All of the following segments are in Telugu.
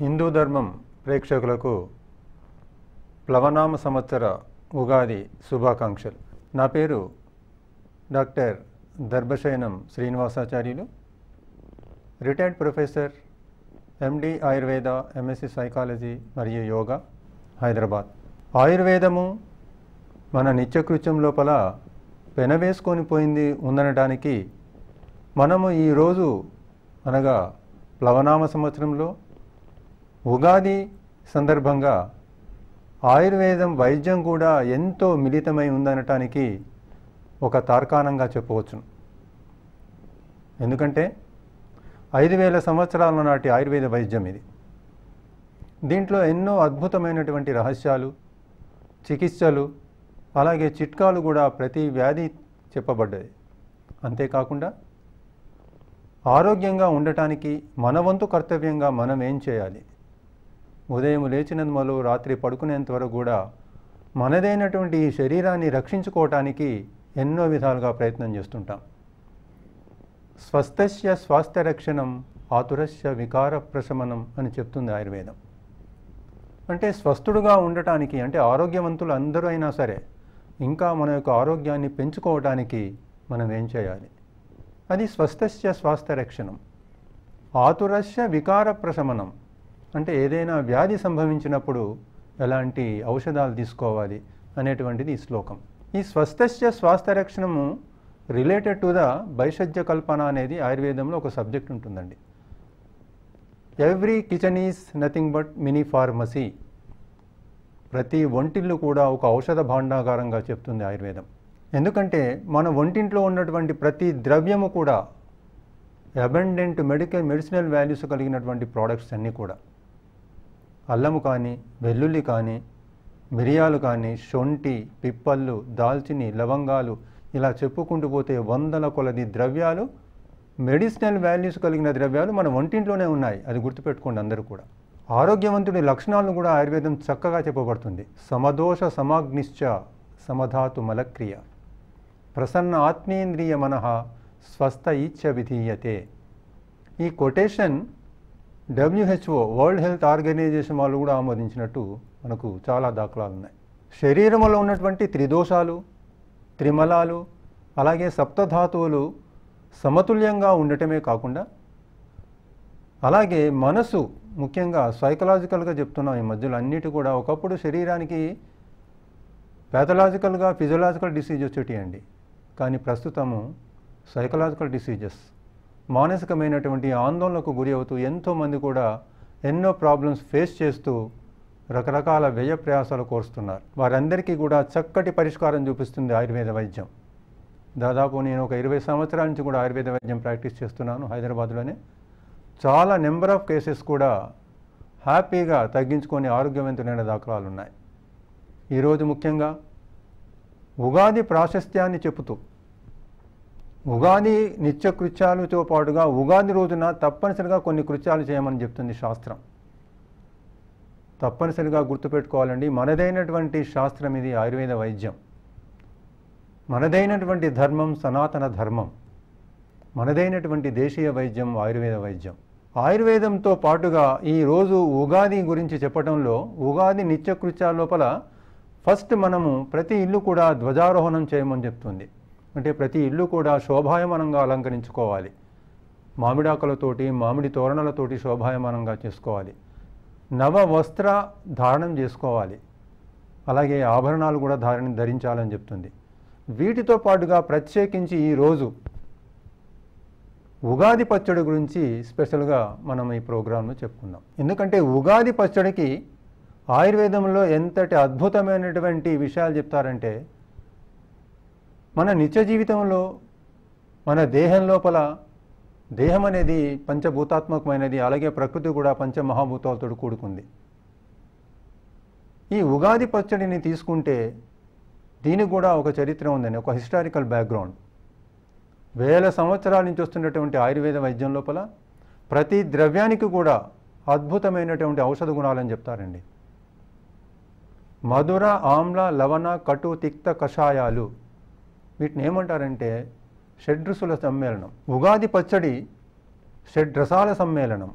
హిందూ ధర్మం ప్రేక్షకులకు ప్లవనామ సంవత్సర ఉగాది శుభాకాంక్షలు నా పేరు doctor Darbhasayanam Srinivasacharyulu retired professor MD Ayurveda MSc psychology మరియు యోగా హైదరాబాద్ ఆయుర్వేదము మన నిత్యకృత్యం లోపల పెనవేసుకొని పోయింది ఉందనడానికి మనము ఈరోజు అనగా ప్లవనామ సంవత్సరంలో ఉగాది సందర్భంగా ఆయుర్వేదం వైద్యం కూడా ఎంతో మిళితమై ఉందనటానికి ఒక తార్కాణంగా చెప్పవచ్చును ఎందుకంటే ఐదు వేల సంవత్సరాల నాటి ఆయుర్వేద వైద్యం ఇది దీంట్లో ఎన్నో అద్భుతమైనటువంటి రహస్యాలు చికిత్సలు అలాగే చిట్కాలు కూడా ప్రతి వ్యాధి చెప్పబడ్డాయి అంతేకాకుండా ఆరోగ్యంగా ఉండటానికి మన వంతు కర్తవ్యంగా మనం ఏం చేయాలి ఉదయం లేచినందు మొదలు రాత్రి పడుకునేంత వరకు కూడా మనదైనటువంటి ఈ శరీరాన్ని రక్షించుకోవటానికి ఎన్నో విధాలుగా ప్రయత్నం చేస్తుంటాం స్వస్థస్య స్వాస్థ్య రక్షణం ఆతురస్య వికార ప్రశమనం అని చెప్తుంది ఆయుర్వేదం అంటే స్వస్థుడుగా ఉండటానికి అంటే ఆరోగ్యవంతులు అందరూ అయినా సరే ఇంకా మన యొక్క ఆరోగ్యాన్ని పెంచుకోవటానికి మనం ఏం చేయాలి అది స్వస్థస్య స్వాస్థ్య రక్షణం ఆతురస్య వికార ప్రశమనం అంటే ఏదైనా వ్యాధి సంభవించినప్పుడు ఎలాంటి ఔషధాలు తీసుకోవాలి అనేటువంటిది ఈ శ్లోకం ఈ స్వస్థశ్చ స్వాస్థ రక్షణము related to the Bhaishajya Kalpana అనేది ఆయుర్వేదంలో ఒక సబ్జెక్ట్ ఉంటుందండి every kitchen is nothing but mini pharmacy ప్రతి ఒంటిల్లు కూడా ఒక ఔషధ భాండాగారంగా చెప్తుంది ఆయుర్వేదం ఎందుకంటే మన ఒంటింట్లో ఉన్నటువంటి ప్రతి ద్రవ్యము కూడా అబండెంట్ మెడికల్ మెడిసినల్ వాల్యూస్ కలిగినటువంటి ప్రోడక్ట్స్ అన్నీ కూడా అల్లము కానీ వెల్లుల్లి కానీ మిరియాలు కానీ శొంఠి పిప్పళ్ళు దాల్చిని లవంగాలు ఇలా చెప్పుకుంటూ పోతే వందల కొలది ద్రవ్యాలు మెడిసినల్ వాల్యూస్ కలిగిన ద్రవ్యాలు మన వంటింట్లోనే ఉన్నాయి అది గుర్తుపెట్టుకోండి అందరూ కూడా ఆరోగ్యవంతుడి లక్షణాలను కూడా ఆయుర్వేదం చక్కగా చెప్పబడుతుంది సమదోష సమాగ్నిశ్చ సమధాతు మలక్రియ ప్రసన్న ఆత్మేంద్రియ మనః స్వస్థ ఈచ్ఛ విధీయతే ఈ quotation WHO world health organisation వాళ్ళు కూడా ఆమోదించినట్టు మనకు చాలా దాఖలాలు ఉన్నాయి శరీరంలో ఉన్నటువంటి త్రిదోషాలు త్రిమలాలు అలాగే సప్తధాతువులు సమతుల్యంగా ఉండటమే కాకుండా అలాగే మనసు ముఖ్యంగా సైకలాజికల్గా చెప్తున్నాం ఈ మధ్యలో అన్నిటి కూడా ఒకప్పుడు శరీరానికి ప్యాథలాజికల్గా ఫిజియలాజికల్ డిసీజెస్ వచ్చేటి అండి కానీ ప్రస్తుతము సైకలాజికల్ డిసీజెస్ మానసికమైనటువంటి ఆందోళనకు గురి అవుతూ ఎంతోమంది కూడా ఎన్నో ప్రాబ్లమ్స్ ఫేస్ చేస్తూ రకరకాల వ్యయ ప్రయాసాలు కోరుస్తున్నారు వారందరికీ కూడా చక్కటి పరిష్కారం చూపిస్తుంది ఆయుర్వేద వైద్యం దాదాపు నేను ఒక ఇరవై సంవత్సరాల నుంచి కూడా ఆయుర్వేద వైద్యం ప్రాక్టీస్ చేస్తున్నాను హైదరాబాద్లోనే చాలా నెంబర్ ఆఫ్ కేసెస్ కూడా హ్యాపీగా తగ్గించుకొని ఆరోగ్యవంతులైన దాఖలాలు ఉన్నాయి ఈరోజు ముఖ్యంగా ఉగాది ప్రాశస్త్యాన్ని చెబుతూ ఉగాది నిత్య కృత్యాలతో పాటుగా ఉగాది రోజున తప్పనిసరిగా కొన్ని కృత్యాలు చేయమని చెప్తుంది శాస్త్రం తప్పనిసరిగా గుర్తుపెట్టుకోవాలండి మనదైనటువంటి శాస్త్రం ఇది ఆయుర్వేద వైద్యం మనదైనటువంటి ధర్మం సనాతన ధర్మం మనదైనటువంటి దేశీయ వైద్యం ఆయుర్వేద వైద్యం ఆయుర్వేదంతో పాటుగా ఈరోజు ఉగాది గురించి చెప్పడంలో ఉగాది నిత్యకృత్యాల లోపల ఫస్ట్ మనము ప్రతి ఇల్లు కూడా ధ్వజారోహణం చేయమని చెప్తుంది అంటే ప్రతి ఇల్లు కూడా శోభాయమానంగా అలంకరించుకోవాలి మామిడాకులతోటి మామిడి తోరణలతోటి శోభాయమానంగా చేసుకోవాలి నవ వస్త్ర ధారణం చేసుకోవాలి అలాగే ఆభరణాలు కూడా ధారణ ధరించాలని చెప్తుంది వీటితో పాటుగా ప్రత్యేకించి ఈరోజు ఉగాది పచ్చడి గురించి స్పెషల్గా మనం ఈ ప్రోగ్రాంలో చెప్పుకుందాం ఎందుకంటే ఉగాది పచ్చడికి ఆయుర్వేదంలో ఎంతటి అద్భుతమైనటువంటి విషయాలు చెప్తారంటే మన నిత్య జీవితంలో మన దేహం లోపల దేహం అనేది పంచభూతాత్మకమైనది అలాగే ప్రకృతి కూడా పంచ మహాభూతాలతో కూడుకుంది ఈ ఉగాది పచ్చడిని తీసుకుంటే దీనికి కూడా ఒక చరిత్ర ఉందని ఒక హిస్టారికల్ బ్యాక్గ్రౌండ్ వేల సంవత్సరాల నుంచి వస్తున్నటువంటి ఆయుర్వేద వైద్యం లోపల ప్రతి ద్రవ్యానికి కూడా అద్భుతమైనటువంటి ఔషధ గుణాలని చెప్తారండి మధుర ఆమ్ల లవణ కటు తిక్త కషాయాలు వీటిని ఏమంటారంటే షడ్రుసుల సమ్మేళనం ఉగాది పచ్చడి షడ్రసాల సమ్మేళనం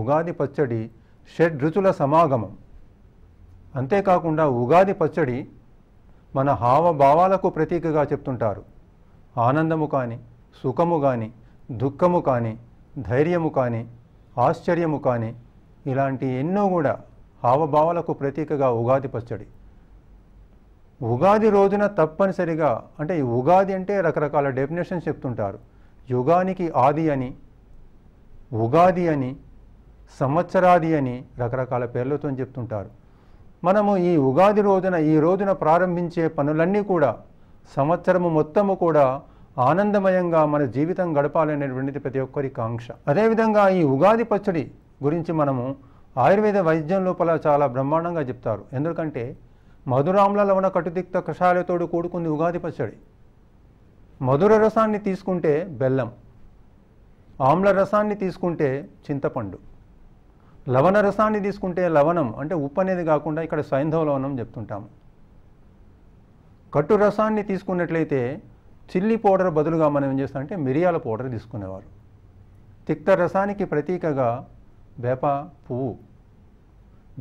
ఉగాది పచ్చడి షడ్రుచుల సమాగమం అంతేకాకుండా ఉగాది పచ్చడి మన హావభావాలకు ప్రతీకగా చెప్తుంటారు ఆనందము కానీ సుఖము కానీ దుఃఖము కానీ ధైర్యము కానీ ఆశ్చర్యము కానీ ఇలాంటి ఎన్నో కూడా హావభావాలకు ప్రతీకగా ఉగాది పచ్చడి ఉగాది రోజున తప్పనిసరిగా అంటే ఉగాది అంటే రకరకాల డెఫినేషన్స్ చెప్తుంటారు యుగానికి ఆది అని ఉగాది అని సంవత్సరాది అని రకరకాల పేర్లతో చెప్తుంటారు మనము ఈ ఉగాది రోజున ఈ రోజున ప్రారంభించే పనులన్నీ కూడా సంవత్సరము మొత్తము కూడా ఆనందమయంగా మన జీవితం గడపాలనేటువంటిది ప్రతి ఒక్కరి కాంక్ష అదేవిధంగా ఈ ఉగాది పచ్చడి గురించి మనము ఆయుర్వేద వైద్యం లోపల చాలా బ్రహ్మాండంగా చెప్తారు ఎందుకంటే మధురాంల లవణ కటుతిక్త కషాయలతోడు కూడుకుంది ఉగాది పచ్చడి మధుర రసాన్ని తీసుకుంటే బెల్లం ఆమ్ల రసాన్ని తీసుకుంటే చింతపండు లవణ రసాన్ని తీసుకుంటే లవణం అంటే ఉప్పు అనేది కాకుండా ఇక్కడ సైంధవ లవణం చెప్తుంటాము కట్టు రసాన్ని తీసుకున్నట్లయితే చిల్లీ పౌడర్ బదులుగా మనం ఏం చేస్తామంటే మిరియాల పౌడర్ తీసుకునేవారు తిక్త రసానికి ప్రతీకగా వేప పువ్వు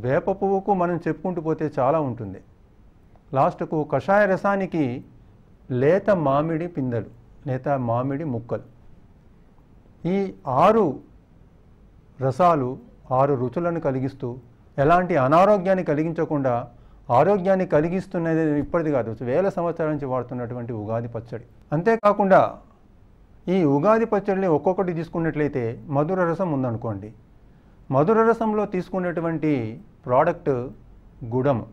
వేప పువ్వుకు మనం చెప్పుకుంటూ పోతే చాలా ఉంటుంది లాస్ట్కు కషాయ రసానికి లేత మామిడి పిందెలు లేత మామిడి ముక్కలు ఈ ఆరు రసాలు ఆరు రుచులను కలిగిస్తూ ఎలాంటి అనారోగ్యాన్ని కలిగించకుండా ఆరోగ్యాన్ని కలిగిస్తున్నది ఇప్పటిది కాదు వేల సంవత్సరాల నుంచి వాడుతున్నటువంటి ఉగాది పచ్చడి అంతేకాకుండా ఈ ఉగాది పచ్చడిని ఒక్కొక్కటి తీసుకున్నట్లయితే మధుర రసం ఉందనుకోండి మధుర రసంలో తీసుకునేటువంటి ప్రోడక్ట్ గుడము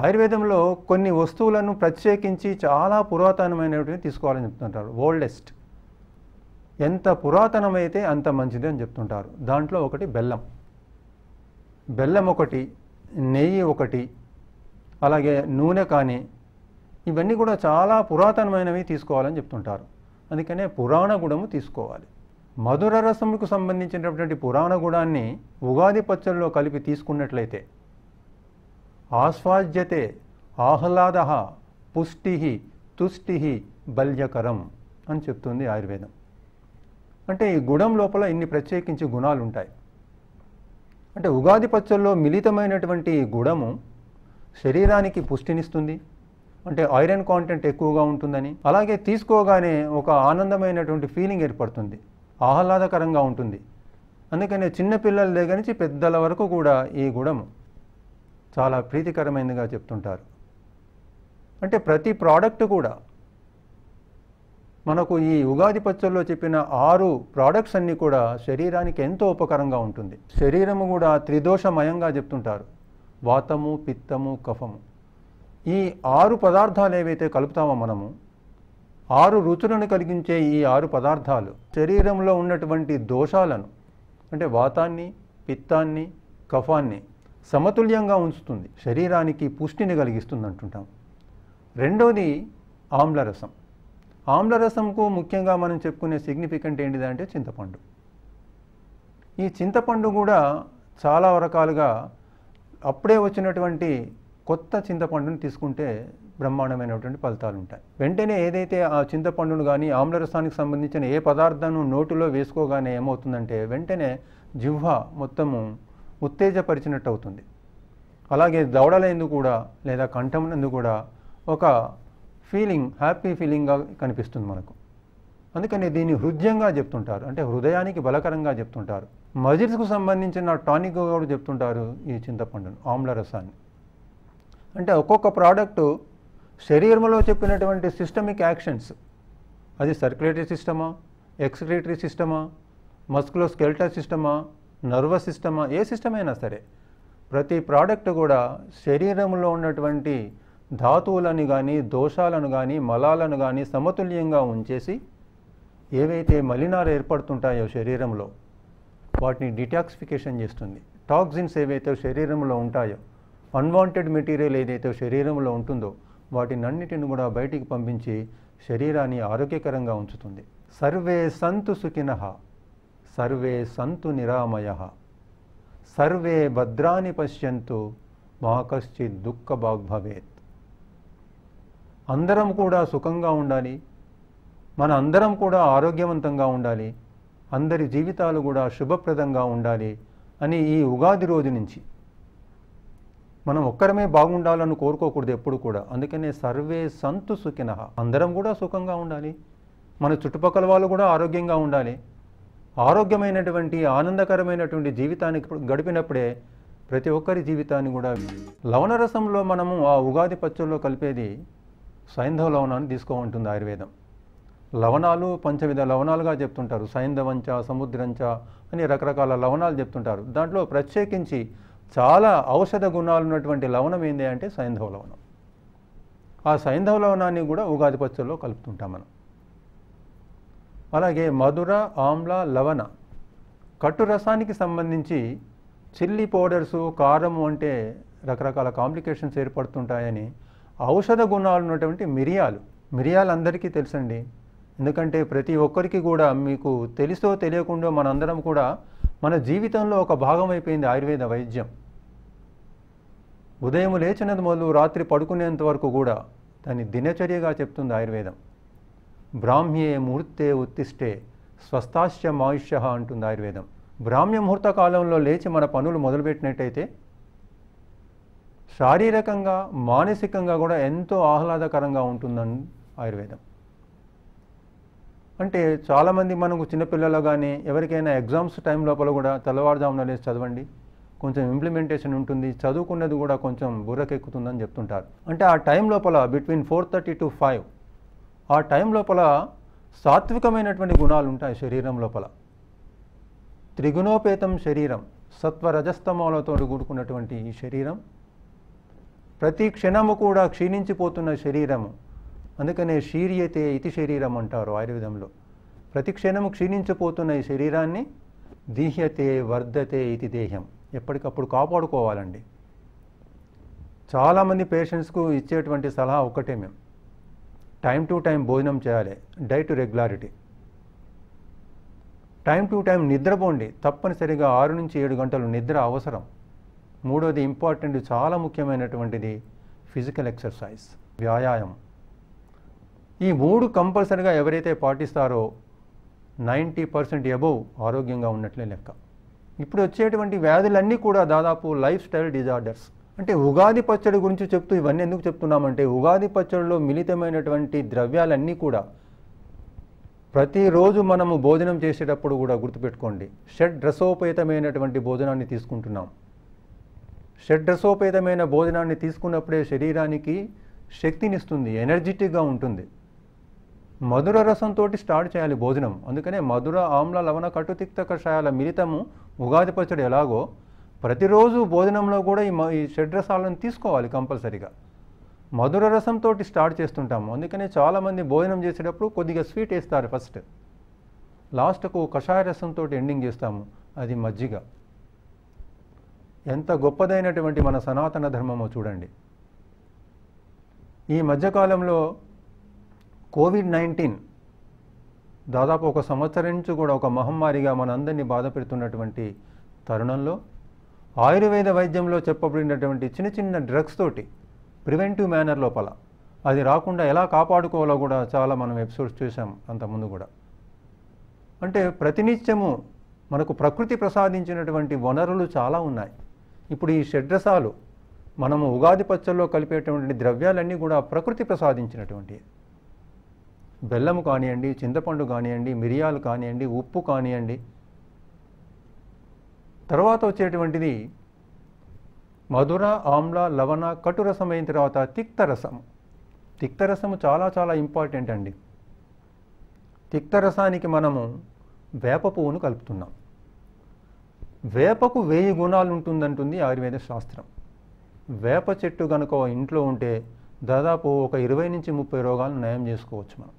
ఆయుర్వేదంలో కొన్ని వస్తువులను ప్రత్యేకించి చాలా పురాతనమైనటువంటి తీసుకోవాలని చెప్తుంటారు ఓల్డెస్ట్ ఎంత పురాతనమైతే అంత మంచిది అని చెప్తుంటారు దాంట్లో ఒకటి బెల్లం బెల్లం ఒకటి నెయ్యి ఒకటి అలాగే నూనె కానీ ఇవన్నీ కూడా చాలా పురాతనమైనవి తీసుకోవాలని చెప్తుంటారు అందుకనే పురాణ గుడము తీసుకోవాలి మధుర రసముకు సంబంధించినటువంటి పురాణ గుడాన్ని ఉగాది పచ్చళ్ళలో కలిపి తీసుకున్నట్లయితే ఆస్వాజ్యతే ఆహ్లాద పుష్టి తుష్టి బల్యకరం అని చెప్తుంది ఆయుర్వేదం అంటే ఈ గుణం లోపల ఇన్ని ప్రత్యేకించి గుణాలు ఉంటాయి అంటే ఉగాది పచ్చల్లో మిళితమైనటువంటి గుణము శరీరానికి పుష్టినిస్తుంది అంటే ఐరన్ కాంటెంట్ ఎక్కువగా ఉంటుందని అలాగే తీసుకోగానే ఒక ఆనందమైనటువంటి ఫీలింగ్ ఏర్పడుతుంది ఆహ్లాదకరంగా ఉంటుంది అందుకనే చిన్నపిల్లల దగ్గర నుంచి పెద్దల వరకు కూడా ఈ గుణము చాలా ప్రీతికరమైనదిగా చెప్తుంటారు అంటే ప్రతి ప్రోడక్ట్ కూడా మనకు ఈ ఉగాది పచ్చల్లో చెప్పిన ఆరు ప్రోడక్ట్స్ అన్నీ కూడా శరీరానికి ఎంతో ఉపకరంగా ఉంటుంది శరీరము కూడా త్రిదోషమయంగా చెప్తుంటారు వాతము పిత్తము కఫము ఈ ఆరు పదార్థాలు ఏవైతే కలుపుతామో మనము ఆరు రుచులను కలిగించే ఈ ఆరు పదార్థాలు శరీరంలో ఉన్నటువంటి దోషాలను అంటే వాతాన్ని పిత్తాన్ని కఫాన్ని సమతుల్యంగా ఉంచుతుంది శరీరానికి పుష్టిని కలిగిస్తుంది అంటుంటాం రెండోది ఆమ్లరసం ఆమ్లరసంకు ముఖ్యంగా మనం చెప్పుకునే సిగ్నిఫికెంట్ ఏంటిదంటే చింతపండు ఈ చింతపండు కూడా చాలా రకాలుగా అప్పుడే వచ్చినటువంటి కొత్త చింతపండును తీసుకుంటే బ్రహ్మాండమైనటువంటి ఫలితాలు ఉంటాయి వెంటనే ఏదైతే ఆ చింతపండును కానీ ఆమ్లరసానికి సంబంధించిన ఏ పదార్థాన్ని నోటిలో వేసుకోగానే ఏమవుతుందంటే వెంటనే జివ్వ మొత్తము ఉత్తేజపరిచినట్టు అవుతుంది అలాగే దవడలందు కూడా లేదా కంఠం కూడా ఒక ఫీలింగ్ హ్యాపీ ఫీలింగ్గా కనిపిస్తుంది మనకు అందుకని దీన్ని హృదయంగా చెప్తుంటారు అంటే హృదయానికి బలకరంగా చెప్తుంటారు మజిల్స్కు సంబంధించిన టానిక్ కూడా చెప్తుంటారు ఈ చింతపండును ఆమ్ల రసాన్ని అంటే ఒక్కొక్క ప్రోడక్టు శరీరంలో చెప్పినటువంటి సిస్టమిక్ యాక్షన్స్ అది సర్క్యులేటరీ సిస్టమా ఎక్స్క్రిటరీ సిస్టమా మస్కులో స్కెల్టర్ సిస్టమా నర్వస్ సిస్టమ్ ఏ సిస్టమ్ అయినా సరే ప్రతి ప్రోడక్ట్ కూడా శరీరంలో ఉన్నటువంటి ధాతువులను కానీ దోషాలను కానీ మలాలను కానీ సమతుల్యంగా ఉంచేసి ఏవైతే మలినాలు ఏర్పడుతుంటాయో శరీరంలో వాటిని డిటాక్సిఫికేషన్ చేస్తుంది టాక్సిన్స్ ఏవైతే శరీరంలో ఉంటాయో అన్వాంటెడ్ మెటీరియల్ ఏదైతే శరీరంలో ఉంటుందో వాటిని అన్నిటిని కూడా బయటికి పంపించి శరీరాన్ని ఆరోగ్యకరంగా ఉంచుతుంది సర్వే సంతు సుఖినహ సర్వే సంతు నిరామయ సర్వే భద్రాని పశ్యంతు కశ్చిత్ దుఃఖ భాగ్భవేత్ అందరం కూడా సుఖంగా ఉండాలి మన అందరం కూడా ఆరోగ్యవంతంగా ఉండాలి అందరి జీవితాలు కూడా శుభప్రదంగా ఉండాలి అని ఈ ఉగాది రోజు నుంచి మనం ఒక్కరమే బాగుండాలని కోరుకోకూడదు ఎప్పుడు కూడా అందుకనే సర్వే సంతు సుఖిన అందరం కూడా సుఖంగా ఉండాలి మన చుట్టుపక్కల వాళ్ళు కూడా ఆరోగ్యంగా ఉండాలి ఆరోగ్యమైనటువంటి ఆనందకరమైనటువంటి జీవితాన్ని గడిపినప్పుడే ప్రతి ఒక్కరి జీవితాన్ని కూడా లవణరసంలో మనము ఆ ఉగాది పచ్చల్లో కలిపేది సైంధవ లవణాన్ని తీసుకోమంటుంది ఆయుర్వేదం లవణాలు పంచవిధ లవణాలుగా చెప్తుంటారు సైంధవంచ సముద్రంచ అని రకరకాల లవణాలు చెప్తుంటారు దాంట్లో ప్రత్యేకించి చాలా ఔషధ గుణాలు ఉన్నటువంటి లవణం ఏంటి అంటే సైంధవ లవణం ఆ సైంధవ లవణాన్ని కూడా ఉగాది పచ్చల్లో కలుపుతుంటాం మనం అలాగే మధుర ఆమ్ల లవణ కట్టు రసానికి సంబంధించి చిల్లీ పౌడర్సు కారం అంటే రకరకాల కాంప్లికేషన్స్ ఏర్పడుతుంటాయని ఔషధ గుణాలు ఉన్నటువంటి మిరియాలు మిరియాలు అందరికీ తెలుసండి ఎందుకంటే ప్రతి ఒక్కరికి కూడా మీకు తెలుసో తెలియకుండా మనందరం కూడా మన జీవితంలో ఒక భాగం అయిపోయింది ఆయుర్వేద వైద్యం ఉదయం లేచినది మొదలు రాత్రి పడుకునేంత వరకు కూడా దాన్ని దినచర్యగా చెప్తుంది ఆయుర్వేదం బ్రాహ్మ్యే ముహూర్తే ఉత్తిష్టే స్వస్థాశ్య మాయుష్య అంటుంది ఆయుర్వేదం బ్రాహ్మ్య ముహూర్త కాలంలో లేచి మన పనులు మొదలుపెట్టినట్టయితే శారీరకంగా మానసికంగా కూడా ఎంతో ఆహ్లాదకరంగా ఉంటుందని ఆయుర్వేదం అంటే చాలామంది మనకు చిన్నపిల్లలు కానీ ఎవరికైనా ఎగ్జామ్స్ టైం లోపల కూడా తెల్లవారుజామున లేచి చదవండి కొంచెం ఇంప్లిమెంటేషన్ ఉంటుంది చదువుకున్నది కూడా కొంచెం బుర్రకెక్కుతుందని చెప్తుంటారు అంటే ఆ టైం లోపల between four thirty to five ఆ టైం లోపల సాత్వికమైనటువంటి గుణాలు ఉంటాయి శరీరం లోపల త్రిగుణోపేతం శరీరం సత్వరజస్తమాలతో కూడుకున్నటువంటి ఈ శరీరం ప్రతి క్షణము కూడా క్షీణించిపోతున్న శరీరము అందుకనే శీర్యతే ఇతి శరీరం అంటారు ఆయుర్వేదంలో ప్రతి క్షణము క్షీణించిపోతున్న ఈ శరీరాన్ని దీహ్యతే వర్ధతే ఇతి దేహం ఎప్పటికప్పుడు కాపాడుకోవాలండి చాలామంది పేషెంట్స్కు ఇచ్చేటువంటి సలహా ఒక్కటే మేము టైం టు టైం భోజనం చేయాలి diet regularity time to time నిద్రపోండి తప్పనిసరిగా ఆరు నుంచి ఏడు గంటలు నిద్ర అవసరం మూడవది ఇంపార్టెంట్ చాలా ముఖ్యమైనటువంటిది ఫిజికల్ ఎక్సర్సైజ్ వ్యాయామం ఈ మూడు కంపల్సరిగా ఎవరైతే పాటిస్తారో నైంటీ పర్సెంట్ ఎబోవ్ ఆరోగ్యంగా ఉన్నట్లే లెక్క ఇప్పుడు వచ్చేటువంటి వ్యాధులన్నీ కూడా దాదాపు లైఫ్ స్టైల్ డిజార్డర్స్ అంటే ఉగాది పచ్చడి గురించి చెప్తూ ఇవన్నీ ఎందుకు చెప్తున్నామంటే ఉగాది పచ్చడిలో మిళితమైనటువంటి ద్రవ్యాలన్నీ కూడా ప్రతిరోజు మనము భోజనం చేసేటప్పుడు కూడా గుర్తుపెట్టుకోండి షడ్ రసోపేతమైనటువంటి భోజనాన్ని తీసుకుంటున్నాం షడ్ రసోపేతమైన భోజనాన్ని తీసుకున్నప్పుడే శరీరానికి శక్తినిస్తుంది ఎనర్జెటిక్గా ఉంటుంది మధుర రసంతో స్టార్ట్ చేయాలి భోజనం అందుకనే మధుర ఆమ్ల లవణ కటుతిక్త కషాయాల మిళితము ఉగాది పచ్చడి ఎలాగో ప్రతిరోజు భోజనంలో కూడా ఈ ఈ షడ్రసాలను తీసుకోవాలి కంపల్సరీగా మధుర రసంతో స్టార్ట్ చేస్తుంటాము అందుకనే చాలామంది భోజనం చేసేటప్పుడు కొద్దిగా స్వీట్ వేస్తారు ఫస్ట్ లాస్ట్కు కషాయ రసంతో ఎండింగ్ చేస్తాము అది మజ్జిగ ఎంత గొప్పదైనటువంటి మన సనాతన ధర్మమో చూడండి ఈ మధ్యకాలంలో కోవిడ్ నైన్టీన్ దాదాపు ఒక సంవత్సరం నుంచి కూడా ఒక మహమ్మారిగా మన బాధ పెడుతున్నటువంటి తరుణంలో ఆయుర్వేద వైద్యంలో చెప్పబడినటువంటి చిన్న చిన్న డ్రగ్స్ తోటి ప్రివెంటివ్ మేనర్ లోపల అది రాకుండా ఎలా కాపాడుకోవాలో కూడా చాలా మనం ఎపిసోడ్స్ చూసాం అంతకుముందు కూడా అంటే ప్రతినిత్యము మనకు ప్రకృతి ప్రసాదించినటువంటి వనరులు చాలా ఉన్నాయి ఇప్పుడు ఈ షడ్రసాలు మనము ఉగాది పచ్చల్లో కలిపేటువంటి ద్రవ్యాలన్నీ కూడా ప్రకృతి ప్రసాదించినటువంటి బెల్లము కానివ్వండి చింతపండు కానివ్వండి మిరియాలు కానివ్వండి ఉప్పు కానివ్వండి తర్వాత వచ్చేటువంటిది మధుర ఆమ్ల లవణ కటురసం అయిన తర్వాత తిక్తరసం తిక్తరసము చాలా చాలా ఇంపార్టెంట్ అండి తిక్తరసానికి మనము వేప పువ్వును కలుపుతున్నాం వేపకు వెయ్యి గుణాలు ఉంటుందంటుంది ఆయుర్వేద శాస్త్రం వేప చెట్టు కనుక ఇంట్లో ఉంటే దాదాపు ఒక ఇరవై నుంచి ముప్పై రోగాలను నయం చేసుకోవచ్చు మనం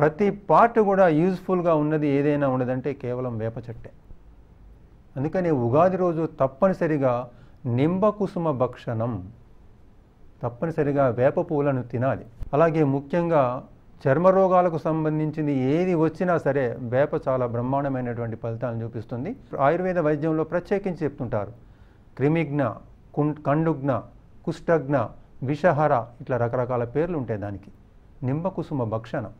ప్రతి పార్ట్ కూడా యూజ్ఫుల్గా ఉన్నది ఏదైనా ఉన్నదంటే కేవలం వేప చెట్టే అందుకనే ఉగాది రోజు తప్పనిసరిగా నింబకుసుమ భక్షణం తప్పనిసరిగా వేప పువ్వులను తినాలి అలాగే ముఖ్యంగా చర్మ రోగాలకు సంబంధించింది ఏది వచ్చినా సరే వేప చాలా బ్రహ్మాండమైనటువంటి ఫలితాలను చూపిస్తుంది ఆయుర్వేద వైద్యంలో ప్రత్యేకించి చెప్తుంటారు క్రిమిజ్ఞ కుం కండుజ్ఞ కుష్టజ్ఞ విషహర ఇట్లా రకరకాల పేర్లు ఉంటాయి దానికి నింబకుసుమ భక్షణం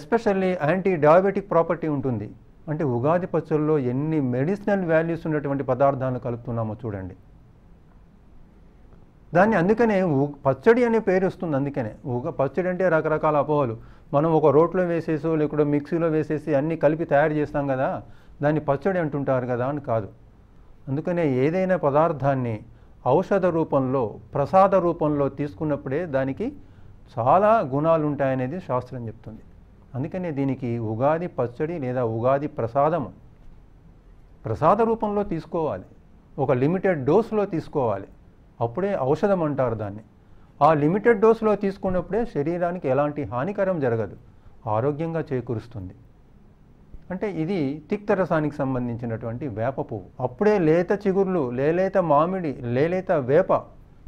ఎస్పెషల్లీ యాంటీ డయాబెటిక్ ప్రాపర్టీ ఉంటుంది అంటే ఉగాది పచ్చళ్ళలో ఎన్ని మెడిసినల్ వాల్యూస్ ఉన్నటువంటి పదార్థాలను కలుపుతున్నామో చూడండి దాన్ని అందుకనే పచ్చడి అనే పేరు వస్తుంది అందుకనే ఉగ పచ్చడి అంటే రకరకాల అపోహలు మనం ఒక రోట్లో వేసేసో లేకుండా మిక్సీలో వేసేసి అన్నీ కలిపి తయారు చేస్తాం కదా దాన్ని పచ్చడి అంటుంటారు కదా అని కాదు అందుకనే ఏదైనా పదార్థాన్ని ఔషధ రూపంలో ప్రసాద రూపంలో తీసుకున్నప్పుడే దానికి చాలా గుణాలు ఉంటాయనేది శాస్త్రం చెప్తుంది అందుకనే దీనికి ఉగాది పచ్చడి లేదా ఉగాది ప్రసాదం ప్రసాద రూపంలో తీసుకోవాలి ఒక లిమిటెడ్ డోస్లో తీసుకోవాలి అప్పుడే ఔషధం అంటారు దాన్ని ఆ లిమిటెడ్ డోస్లో తీసుకున్నప్పుడే శరీరానికి ఎలాంటి హానికరం జరగదు ఆరోగ్యంగా చేకూరుస్తుంది అంటే ఇది తిక్తరసానికి సంబంధించినటువంటి వేప పువ్వు అప్పుడే లేత చిగుర్లు లేలేత మామిడి లేలేత వేప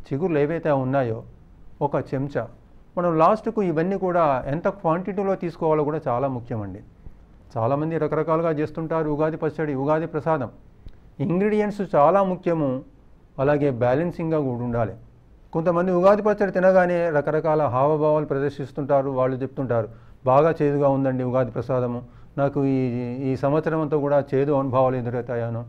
చిగుర్లు ఏవైతే ఉన్నాయో ఒక చెంచా మనం లాస్ట్కు ఇవన్నీ కూడా ఎంత క్వాంటిటీలో తీసుకోవాలో కూడా చాలా ముఖ్యమండి చాలామంది రకరకాలుగా చేస్తుంటారు ఉగాది పచ్చడి ఉగాది ప్రసాదం ఇంగ్రీడియంట్స్ చాలా ముఖ్యము అలాగే బ్యాలెన్సింగ్గా కూడా ఉండాలి కొంతమంది ఉగాది పచ్చడి తినగానే రకరకాల హావభావాలు ప్రదర్శిస్తుంటారు వాళ్ళు చెప్తుంటారు బాగా చేదుగా ఉందండి ఉగాది ప్రసాదము నాకు ఈ ఈ సంవత్సరం అంతా కూడా చేదు అనుభవాలు ఎదురవుతాయనో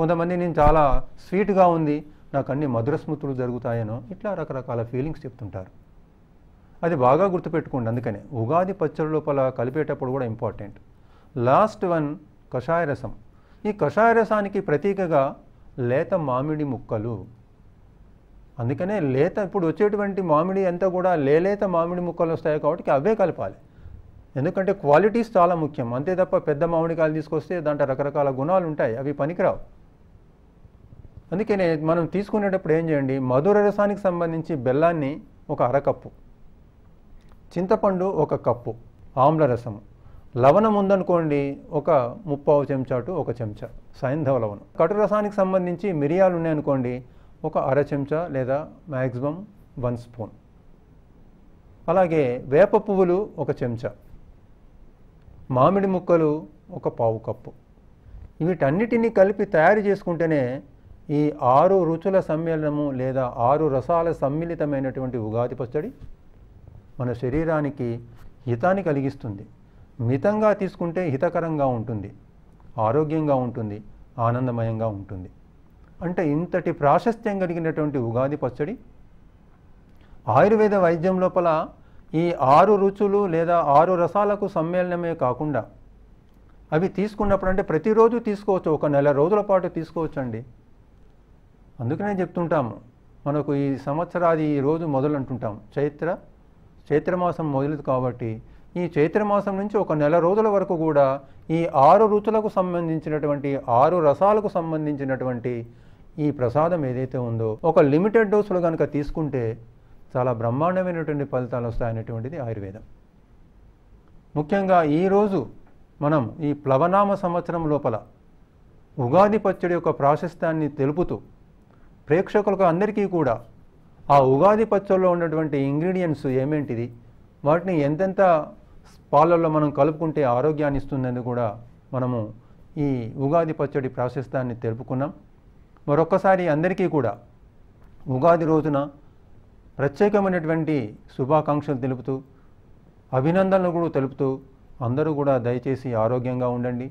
కొంతమంది నేను చాలా స్వీట్గా ఉంది నాకు అన్ని మధుర స్మృతులు జరుగుతాయనో ఇట్లా రకరకాల ఫీలింగ్స్ చెప్తుంటారు అది బాగా గుర్తుపెట్టుకోండి అందుకనే ఉగాది పచ్చడి లోపల కలిపేటప్పుడు కూడా ఇంపార్టెంట్ లాస్ట్ వన్ కషాయ రసం ఈ కషాయ రసానికి ప్రతీకగా లేత మామిడి ముక్కలు అందుకనే లేత ఇప్పుడు వచ్చేటువంటి మామిడి అంతా కూడా లేలేత మామిడి ముక్కలు వస్తాయి కాబట్టి అవే కలపాలి ఎందుకంటే క్వాలిటీస్ చాలా ముఖ్యం అంతే తప్ప పెద్ద మామిడికాయలు తీసుకొస్తే దాంట్లో రకరకాల గుణాలు ఉంటాయి అవి పనికిరావు అందుకనే మనం తీసుకునేటప్పుడు ఏం చేయండి మధుర రసానికి సంబంధించి బెల్లాన్ని ఒక అరకప్పు చింతపండు ఒక కప్పు ఆమ్ల రసం లవణం ఉందనుకోండి ఒక ముప్పావు చెంచాటు ఒక చెంచా సైంధవ లవణం కటు రసానికి సంబంధించి మిరియాలు ఉన్నాయనుకోండి ఒక అర చెంచా లేదా మ్యాక్సిమం వన్ స్పూన్ అలాగే వేప పువ్వులు ఒక చెంచా మామిడి ముక్కలు ఒక పావు కప్పు వీటన్నిటినీ కలిపి తయారు చేసుకుంటేనే ఈ ఆరు రుచుల సమ్మేళనము లేదా ఆరు రసాల సమ్మిళితమైనటువంటి ఉగాది పచ్చడి మన శరీరానికి హితాన్ని కలిగిస్తుంది మితంగా తీసుకుంటే హితకరంగా ఉంటుంది ఆరోగ్యంగా ఉంటుంది ఆనందమయంగా ఉంటుంది అంటే ఇంతటి ప్రాశస్త్యం కలిగినటువంటి ఉగాది పచ్చడి ఆయుర్వేద వైద్యం లోపల ఈ ఆరు రుచులు లేదా ఆరు రసాలకు సమ్మేళనమే కాకుండా అవి తీసుకున్నప్పుడు అంటే ప్రతిరోజు తీసుకోవచ్చు ఒక నెల రోజుల పాటు తీసుకోవచ్చు అండి అందుకనే చెప్తుంటాము మనకు ఈ సంవత్సరాది ఈ రోజు మొదలు అంటుంటాం చైత్ర చైత్రమాసం మొదలదు కాబట్టి ఈ చైత్రమాసం నుంచి ఒక నెల రోజుల వరకు కూడా ఈ ఆరు రుచులకు సంబంధించినటువంటి ఆరు రసాలకు సంబంధించినటువంటి ఈ ప్రసాదం ఏదైతే ఉందో ఒక లిమిటెడ్ డోసులు కనుక తీసుకుంటే చాలా బ్రహ్మాండమైనటువంటి ఫలితాలు వస్తాయనేటువంటిది ఆయుర్వేదం ముఖ్యంగా ఈరోజు మనం ఈ ప్లవనామ సంవత్సరం లోపల ఉగాది పచ్చడి యొక్క ప్రాశస్త్యాన్ని తెలుపుతూ ప్రేక్షకులకు అందరికీ కూడా ఆ ఉగాది పచ్చల్లో ఉన్నటువంటి ఇంగ్రీడియంట్స్ ఏమేంటిది వాటిని ఎంతెంత పాలల్లో మనం కలుపుకుంటే ఆరోగ్యాన్ని ఇస్తుందని కూడా మనము ఈ ఉగాది పచ్చడి దాన్ని తెలుపుకున్నాం మరొక్కసారి అందరికీ కూడా ఉగాది రోజున ప్రత్యేకమైనటువంటి శుభాకాంక్షలు తెలుపుతూ అభినందనలు కూడా తెలుపుతూ అందరూ కూడా దయచేసి ఆరోగ్యంగా ఉండండి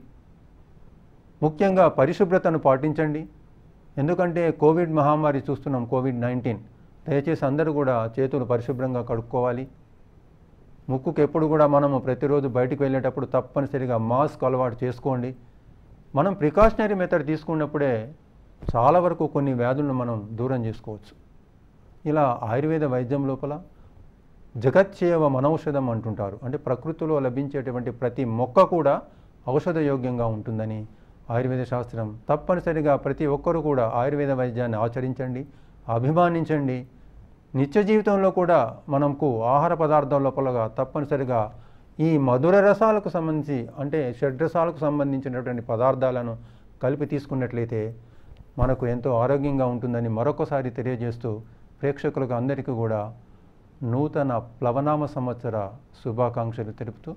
ముఖ్యంగా పరిశుభ్రతను పాటించండి ఎందుకంటే కోవిడ్ మహమ్మారి చూస్తున్నాం కోవిడ్ నైన్టీన్ దయచేసి అందరూ కూడా చేతులు పరిశుభ్రంగా కడుక్కోవాలి ముక్కుకి ఎప్పుడు కూడా మనము ప్రతిరోజు బయటకు వెళ్ళేటప్పుడు తప్పనిసరిగా మాస్క్ అలవాటు చేసుకోండి మనం ప్రికాషనరీ మెథడ్ తీసుకున్నప్పుడే చాలా వరకు కొన్ని వ్యాధులను మనం దూరం చేసుకోవచ్చు ఇలా ఆయుర్వేద వైద్యం లోపల జగచ్చేవ మనౌషధం అంటుంటారు అంటే ప్రకృతిలో లభించేటువంటి ప్రతి మొక్క కూడా ఔషధయోగ్యంగా ఉంటుందని ఆయుర్వేద శాస్త్రం తప్పనిసరిగా ప్రతి ఒక్కరూ కూడా ఆయుర్వేద వైద్యాన్ని ఆచరించండి అభిమానించండి నిత్య జీవితంలో కూడా మనకు ఆహార పదార్థాల లోపలగా తప్పనిసరిగా ఈ మధుర రసాలకు సంబంధించి అంటే షడ్రసాలకు సంబంధించినటువంటి పదార్థాలను కలిపి తీసుకున్నట్లయితే మనకు ఎంతో ఆరోగ్యంగా ఉంటుందని మరొకసారి తెలియజేస్తూ ప్రేక్షకులకు అందరికీ కూడా నూతన ప్లవనామ సంవత్సర శుభాకాంక్షలు తెలుపుతూ